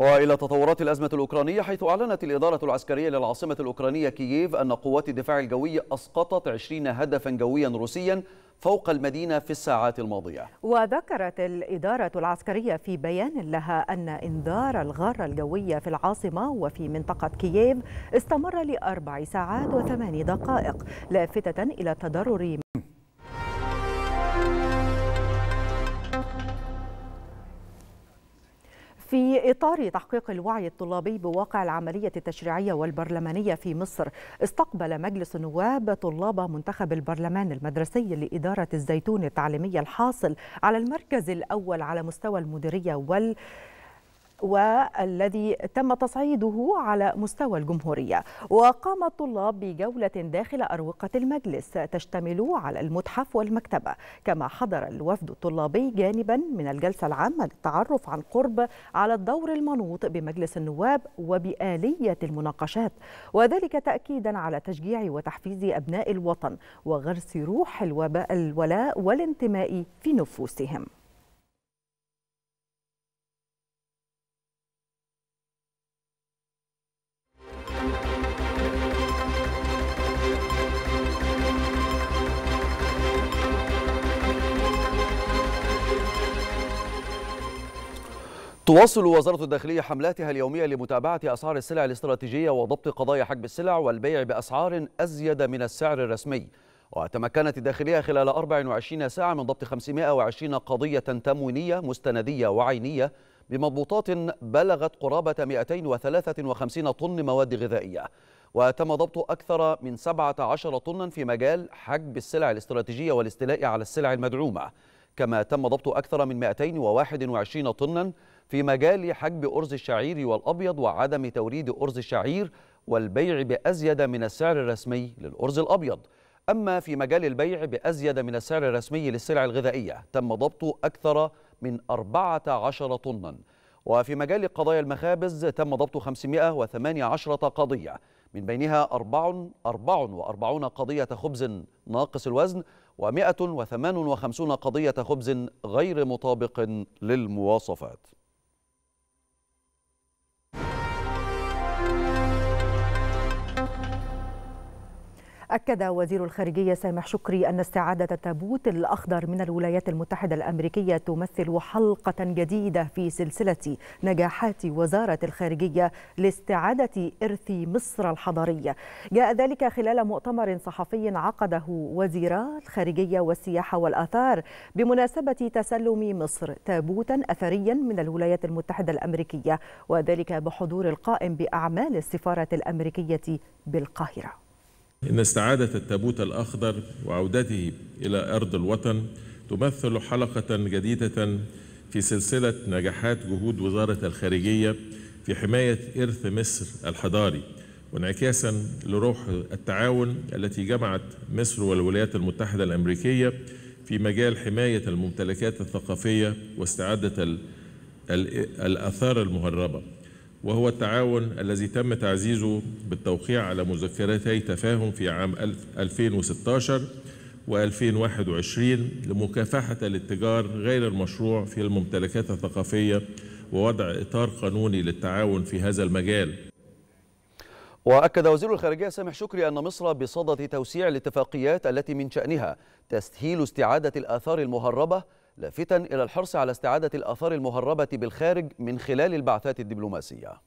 وإلى تطورات الأزمة الأوكرانية حيث أعلنت الإدارة العسكرية للعاصمة الأوكرانية كييف أن قوات الدفاع الجوي أسقطت 20 هدفا جويا روسيا فوق المدينة في الساعات الماضية وذكرت الإدارة العسكرية في بيان لها أن إنذار الغارة الجوية في العاصمة وفي منطقة كييف استمر لأربع ساعات وثمان دقائق لافتة إلى تضرر في إطار تحقيق الوعي الطلابي بواقع العملية التشريعية والبرلمانية في مصر استقبل مجلس النواب طلاب منتخب البرلمان المدرسي لإدارة الزيتون التعليمية الحاصل على المركز الأول على مستوى المديرية وال والذي تم تصعيده على مستوى الجمهورية وقام الطلاب بجولة داخل أروقة المجلس تشتمل على المتحف والمكتبة كما حضر الوفد الطلابي جانبا من الجلسة العامة للتعرف عن قرب على الدور المنوط بمجلس النواب وبآلية المناقشات وذلك تأكيدا على تشجيع وتحفيز أبناء الوطن وغرس روح الولاء والانتماء في نفوسهم تواصل وزارة الداخلية حملاتها اليومية لمتابعة أسعار السلع الاستراتيجية وضبط قضايا حجب السلع والبيع بأسعار أزيد من السعر الرسمي وتمكنت الداخلية خلال 24 ساعة من ضبط 520 قضية تموينية مستندية وعينية بمضبوطات بلغت قرابة 253 طن مواد غذائية وتم ضبط أكثر من 17 طنا في مجال حجب السلع الاستراتيجية والاستيلاء على السلع المدعومة كما تم ضبط أكثر من 221 طنا في مجال حجب أرز الشعير والأبيض وعدم توريد أرز الشعير والبيع بأزيد من السعر الرسمي للأرز الأبيض أما في مجال البيع بأزيد من السعر الرسمي للسلع الغذائية تم ضبط أكثر من 14 طناً وفي مجال قضايا المخابز تم ضبط 518 قضية من بينها 44 قضية خبز ناقص الوزن و158 قضية خبز غير مطابق للمواصفات أكد وزير الخارجية سامح شكري أن استعادة التابوت الأخضر من الولايات المتحدة الأمريكية تمثل حلقة جديدة في سلسلة نجاحات وزارة الخارجية لاستعادة إرث مصر الحضارية جاء ذلك خلال مؤتمر صحفي عقده وزيرا الخارجية والسياحة والآثار بمناسبة تسلم مصر تابوتا أثريا من الولايات المتحدة الأمريكية وذلك بحضور القائم بأعمال السفارة الأمريكية بالقاهرة إن استعادة التابوت الأخضر وعودته إلى أرض الوطن تمثل حلقة جديدة في سلسلة نجاحات جهود وزارة الخارجية في حماية إرث مصر الحضاري وانعكاسا لروح التعاون التي جمعت مصر والولايات المتحدة الأمريكية في مجال حماية الممتلكات الثقافية واستعادة الآثار المهربة وهو التعاون الذي تم تعزيزه بالتوقيع على مذكرتي تفاهم في عام 2016 و2021 لمكافحة الاتجار غير المشروع في الممتلكات الثقافية ووضع إطار قانوني للتعاون في هذا المجال وأكد وزير الخارجية سامح شكري أن مصر بصدد توسيع الاتفاقيات التي من شأنها تسهيل استعادة الآثار المهربة لافتا إلى الحرص على استعادة الآثار المهربة بالخارج من خلال البعثات الدبلوماسية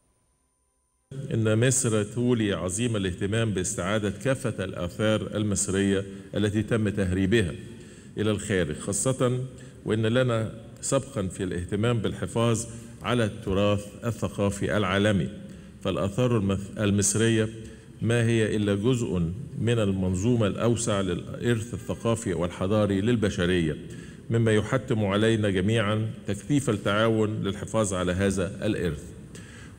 إن مصر تولي عظيم الاهتمام باستعادة كافة الآثار المصرية التي تم تهريبها إلى الخارج خاصة وإن لنا سبقا في الاهتمام بالحفاظ على التراث الثقافي العالمي فالآثار المصرية ما هي إلا جزء من المنظومة الأوسع للإرث الثقافي والحضاري للبشرية مما يحتم علينا جميعا تكثيف التعاون للحفاظ على هذا الإرث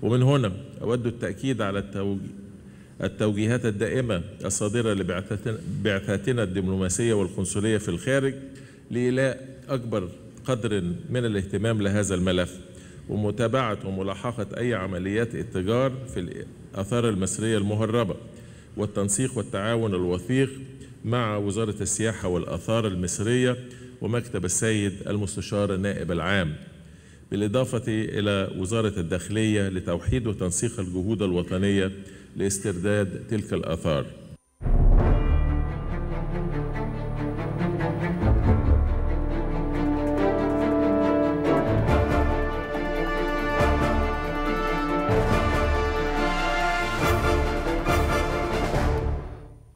ومن هنا أود التأكيد على التوجيهات الدائمة الصادرة لبعثاتنا الدبلوماسية والقنصلية في الخارج لإيلاء أكبر قدر من الاهتمام لهذا الملف ومتابعة وملاحقة أي عمليات اتجار في الآثار المصرية المهربة والتنسيق والتعاون الوثيق مع وزارة السياحة والآثار المصرية ومكتب السيد المستشار النائب العام بالإضافة إلى وزارة الداخلية لتوحيد وتنسيق الجهود الوطنية لاسترداد تلك الآثار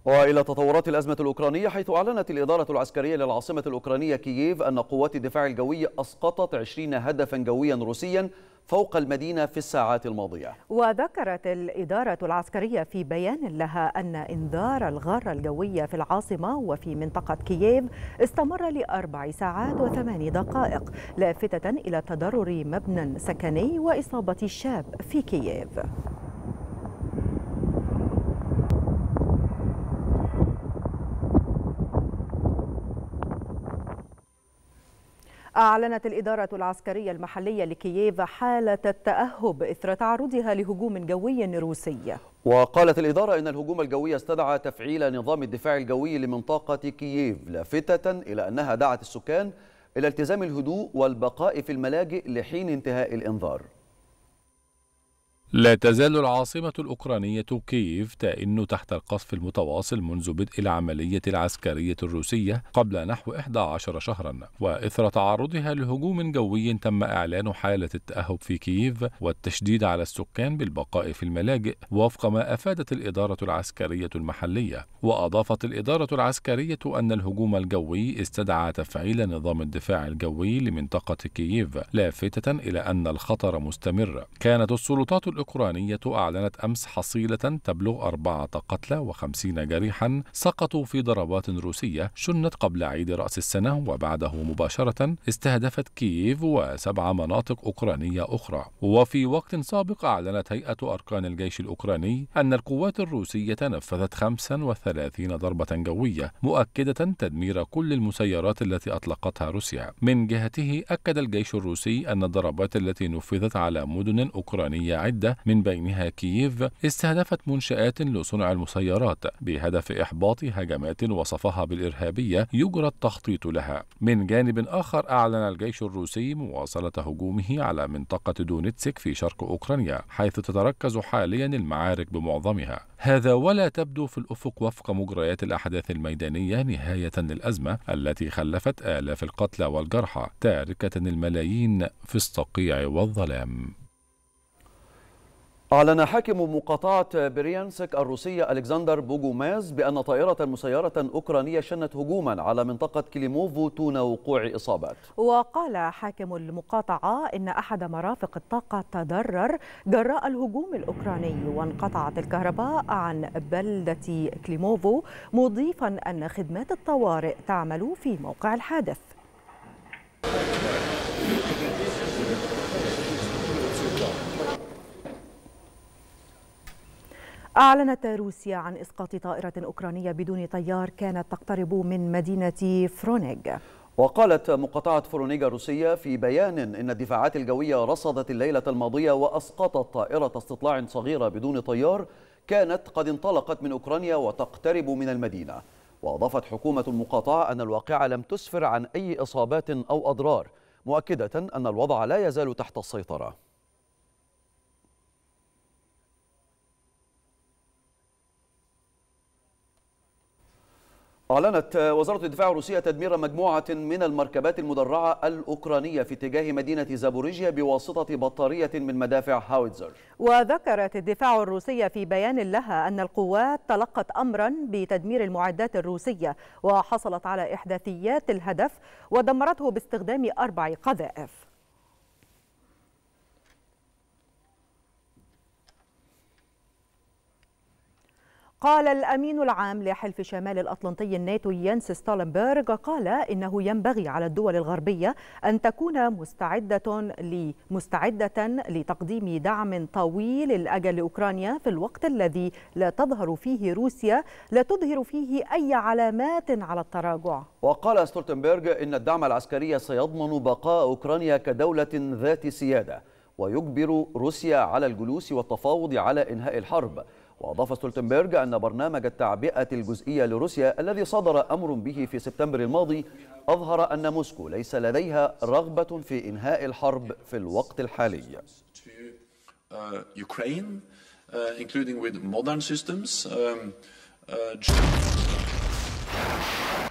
وإلى تطورات الأزمة الأوكرانية حيث أعلنت الإدارة العسكرية للعاصمة الأوكرانية كييف أن قوات الدفاع الجوي أسقطت 20 هدفا جويا روسيا فوق المدينة في الساعات الماضية وذكرت الإدارة العسكرية في بيان لها أن إنذار الغارة الجوية في العاصمة وفي منطقة كييف استمر لأربع ساعات وثمان دقائق لافتة إلى تضرر مبنى سكني وإصابة شاب في كييف أعلنت الإدارة العسكرية المحلية لكييف حالة التأهب إثر تعرضها لهجوم جوي روسي وقالت الإدارة إن الهجوم الجوي استدعى تفعيل نظام الدفاع الجوي لمنطقة كييف لافتة إلى أنها دعت السكان إلى التزام الهدوء والبقاء في الملاجئ لحين انتهاء الإنذار لا تزال العاصمة الأوكرانية كييف تئن تحت القصف المتواصل منذ بدء العملية العسكرية الروسية قبل نحو 11 شهرا وإثر تعرضها لهجوم جوي تم إعلان حالة التأهب في كييف والتشديد على السكان بالبقاء في الملاجئ وفق ما أفادت الإدارة العسكرية المحلية وأضافت الإدارة العسكرية أن الهجوم الجوي استدعى تفعيل نظام الدفاع الجوي لمنطقة كييف لافتة إلى أن الخطر مستمر كانت السلطات الأوكرانية أعلنت أمس حصيلة تبلغ أربعة قتلى وخمسين جريحا سقطوا في ضربات روسية شنت قبل عيد رأس السنة وبعده مباشرة استهدفت كييف وسبع مناطق أوكرانية أخرى وفي وقت سابق أعلنت هيئة أركان الجيش الأوكراني أن القوات الروسية نفذت 35 ضربة جوية مؤكدة تدمير كل المسيرات التي أطلقتها روسيا من جهته أكد الجيش الروسي أن الضربات التي نفذت على مدن أوكرانية عدة من بينها كييف استهدفت منشآت لصنع المسيرات بهدف إحباط هجمات وصفها بالإرهابية يجرى التخطيط لها من جانب آخر أعلن الجيش الروسي مواصلة هجومه على منطقة دونيتسك في شرق أوكرانيا حيث تتركز حاليا المعارك بمعظمها هذا ولا تبدو في الأفق وفق مجريات الأحداث الميدانية نهاية للأزمة التي خلفت آلاف القتلى والجرحى تاركة الملايين في الصقيع والظلام أعلن حاكم مقاطعة بريانسك الروسية ألكسندر بوغوماز بأن طائرة مسيرة أوكرانية شنت هجوما على منطقة كليموفو دون وقوع إصابات وقال حاكم المقاطعة إن أحد مرافق الطاقة تضرر جراء الهجوم الأوكراني وانقطعت الكهرباء عن بلدة كليموفو مضيفا أن خدمات الطوارئ تعمل في موقع الحادث أعلنت روسيا عن إسقاط طائرة أوكرانية بدون طيار كانت تقترب من مدينة فرونيغ وقالت مقاطعة فرونيغا الروسية في بيان إن الدفاعات الجوية رصدت الليلة الماضية وأسقطت طائرة استطلاع صغيرة بدون طيار كانت قد انطلقت من أوكرانيا وتقترب من المدينة وأضافت حكومة المقاطعة أن الواقعة لم تسفر عن أي إصابات أو أضرار مؤكدة أن الوضع لا يزال تحت السيطرة أعلنت وزارة الدفاع الروسية تدمير مجموعة من المركبات المدرعة الأوكرانية في اتجاه مدينة زابوريجيا بواسطة بطارية من مدافع هاويتزر وذكرت الدفاع الروسية في بيان لها أن القوات تلقت أمرا بتدمير المعدات الروسية وحصلت على إحداثيات الهدف ودمرته باستخدام أربع قذائف قال الأمين العام لحلف شمال الأطلنطي الناتو ينس ستالنبرغ قال إنه ينبغي على الدول الغربية أن تكون مستعدة مستعدة لتقديم دعم طويل الأجل لأوكرانيا في الوقت الذي لا تظهر فيه روسيا لا تظهر فيه أي علامات على التراجع وقال ستولتنبرغ إن الدعم العسكري سيضمن بقاء أوكرانيا كدولة ذات سيادة ويجبر روسيا على الجلوس والتفاوض على إنهاء الحرب وأضاف ستولتنبرغ أن برنامج التعبئة الجزئية لروسيا الذي صدر أمر به في سبتمبر الماضي أظهر أن موسكو ليس لديها رغبة في إنهاء الحرب في الوقت الحالي uh, including with modern systems. Um, uh,